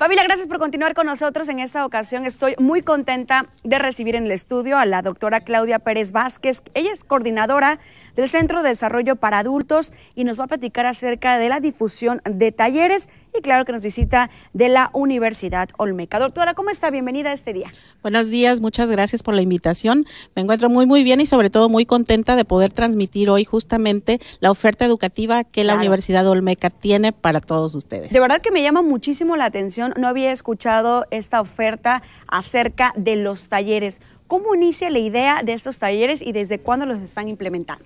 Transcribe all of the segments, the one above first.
Familia, gracias por continuar con nosotros. En esta ocasión estoy muy contenta de recibir en el estudio a la doctora Claudia Pérez Vázquez. Ella es coordinadora del Centro de Desarrollo para Adultos y nos va a platicar acerca de la difusión de talleres y claro que nos visita de la Universidad Olmeca. Doctora, ¿cómo está? Bienvenida a este día. Buenos días, muchas gracias por la invitación. Me encuentro muy, muy bien y sobre todo muy contenta de poder transmitir hoy justamente la oferta educativa que la Universidad Olmeca tiene para todos ustedes. De verdad que me llama muchísimo la atención, no había escuchado esta oferta acerca de los talleres. ¿Cómo inicia la idea de estos talleres y desde cuándo los están implementando?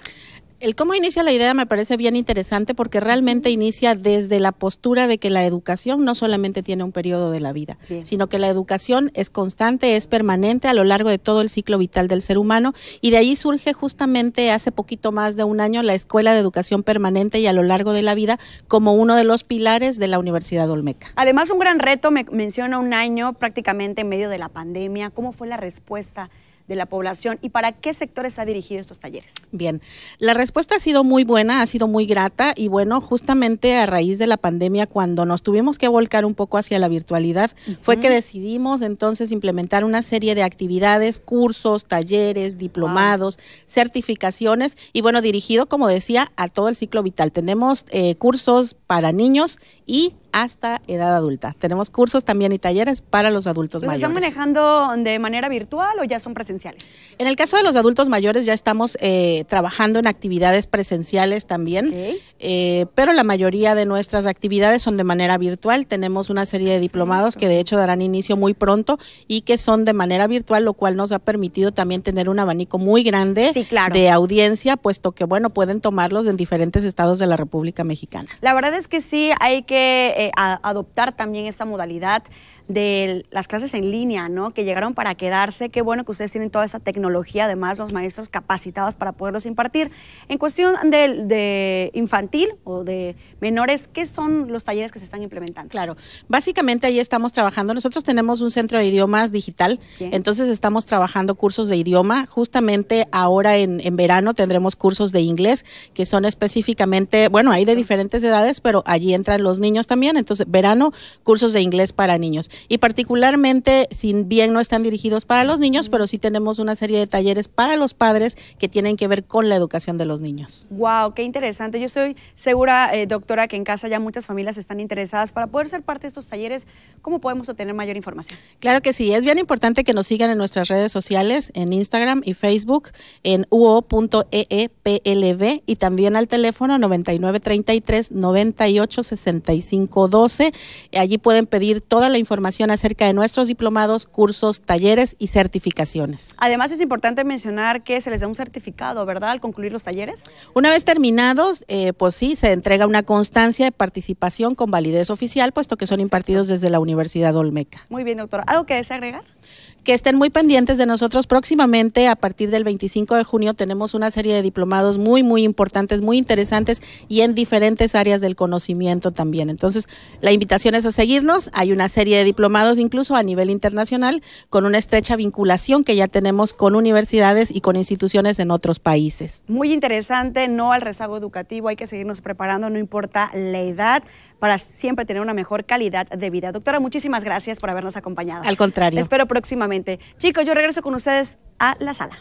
el cómo inicia la idea me parece bien interesante porque realmente inicia desde la postura de que la educación no solamente tiene un periodo de la vida, sino que la educación es constante, es permanente a lo largo de todo el ciclo vital del ser humano y de ahí surge justamente hace poquito más de un año la Escuela de Educación Permanente y a lo largo de la vida como uno de los pilares de la Universidad Olmeca. Además, un gran reto, me menciona un año prácticamente en medio de la pandemia, ¿cómo fue la respuesta? de la población y para qué sectores ha dirigido estos talleres. Bien, la respuesta ha sido muy buena, ha sido muy grata y bueno, justamente a raíz de la pandemia, cuando nos tuvimos que volcar un poco hacia la virtualidad, fue que decidimos entonces implementar una serie de actividades, cursos, talleres, diplomados, certificaciones y bueno, dirigido, como decía, a todo el ciclo vital. Tenemos eh, cursos para niños y hasta edad adulta. Tenemos cursos también y talleres para los adultos mayores. ¿Los ¿Están manejando de manera virtual o ya son presenciales? En el caso de los adultos mayores ya estamos eh, trabajando en actividades presenciales también, eh, pero la mayoría de nuestras actividades son de manera virtual. Tenemos una serie de diplomados que de hecho darán inicio muy pronto y que son de manera virtual, lo cual nos ha permitido también tener un abanico muy grande de audiencia, puesto que bueno, pueden tomarlos en diferentes estados de la República Mexicana. La verdad es que sí, hay que... Eh, adoptar también esa modalidad de las clases en línea, ¿no? Que llegaron para quedarse. Qué bueno que ustedes tienen toda esa tecnología, además, los maestros capacitados para poderlos impartir. En cuestión de, infantil o de menores, ¿qué son los talleres que se están implementando? Claro, básicamente ahí estamos trabajando. Nosotros tenemos un centro de idiomas digital, entonces estamos trabajando cursos de idioma. Justamente ahora en, en verano tendremos cursos de inglés que son específicamente, bueno, hay de diferentes edades, pero allí entran los niños también. Entonces, verano, cursos de inglés para niños y particularmente, si bien no están dirigidos para los niños, pero sí tenemos una serie de talleres para los padres que tienen que ver con la educación de los niños. Wow, qué interesante. Yo estoy segura, eh, doctora, que en casa ya muchas familias están interesadas para poder ser parte de estos talleres. ¿Cómo podemos obtener mayor información? Claro que sí, es bien importante que nos sigan en nuestras redes sociales, en Instagram y Facebook, en uo.eeplb y también al teléfono 9933 986512. Allí pueden pedir toda la información acerca de nuestros diplomados, cursos, talleres y certificaciones. Además es importante mencionar que se les da un certificado, ¿verdad? Al concluir los talleres. Una vez terminados, eh, pues sí, se entrega una constancia de participación con validez oficial, puesto que son impartidos desde la Universidad Olmeca. Muy bien, doctora. ¿Algo que desea agregar? que estén muy pendientes de nosotros próximamente. A partir del 25 de junio tenemos una serie de diplomados muy, muy importantes, muy interesantes y en diferentes áreas del conocimiento también. Entonces, la invitación es a seguirnos. Hay una serie de diplomados incluso a nivel internacional con una estrecha vinculación que ya tenemos con universidades y con instituciones en otros países. Muy interesante, no al rezago educativo, hay que seguirnos preparando, no importa la edad para siempre tener una mejor calidad de vida. Doctora, muchísimas gracias por habernos acompañado. Al contrario. Te espero próximamente. Chicos, yo regreso con ustedes a la sala.